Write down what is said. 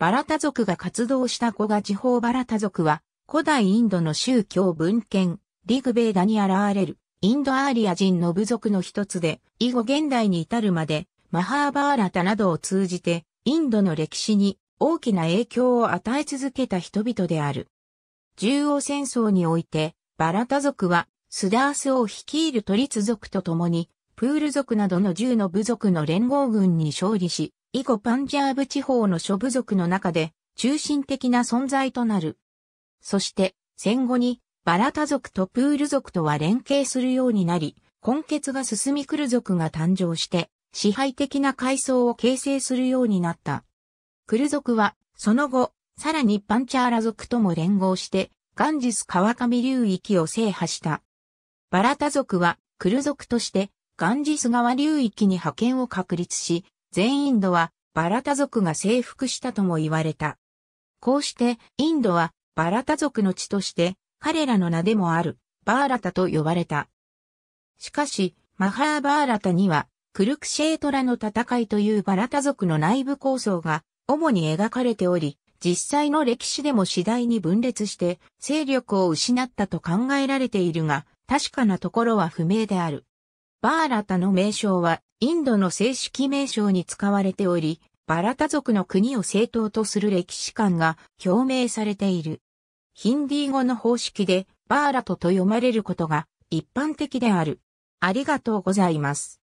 バラタ族が活動した子が地方バラタ族は、古代インドの宗教文献、リグベーダに現れる、インドアーリア人の部族の一つで、以後現代に至るまで、マハーバーラタなどを通じて、インドの歴史に大きな影響を与え続けた人々である。中央戦争において、バラタ族は、スダースを率いるトリツ族と共に、プール族などの銃の部族の連合軍に勝利し、以後パンジャーブ地方の諸部族の中で中心的な存在となる。そして戦後にバラタ族とプール族とは連携するようになり、根血が進み来る族が誕生して支配的な階層を形成するようになった。クル族はその後、さらにパンチャーラ族とも連合してガンジス川上流域を制覇した。バラタ族はクル族としてガンジス川流域に派遣を確立し、全インドはバラタ族が征服したとも言われた。こうしてインドはバラタ族の地として彼らの名でもあるバーラタと呼ばれた。しかしマハーバーラタにはクルクシェートラの戦いというバラタ族の内部構想が主に描かれており、実際の歴史でも次第に分裂して勢力を失ったと考えられているが、確かなところは不明である。バーラタの名称はインドの正式名称に使われており、バラタ族の国を正当とする歴史観が表明されている。ヒンディー語の方式でバーラトと読まれることが一般的である。ありがとうございます。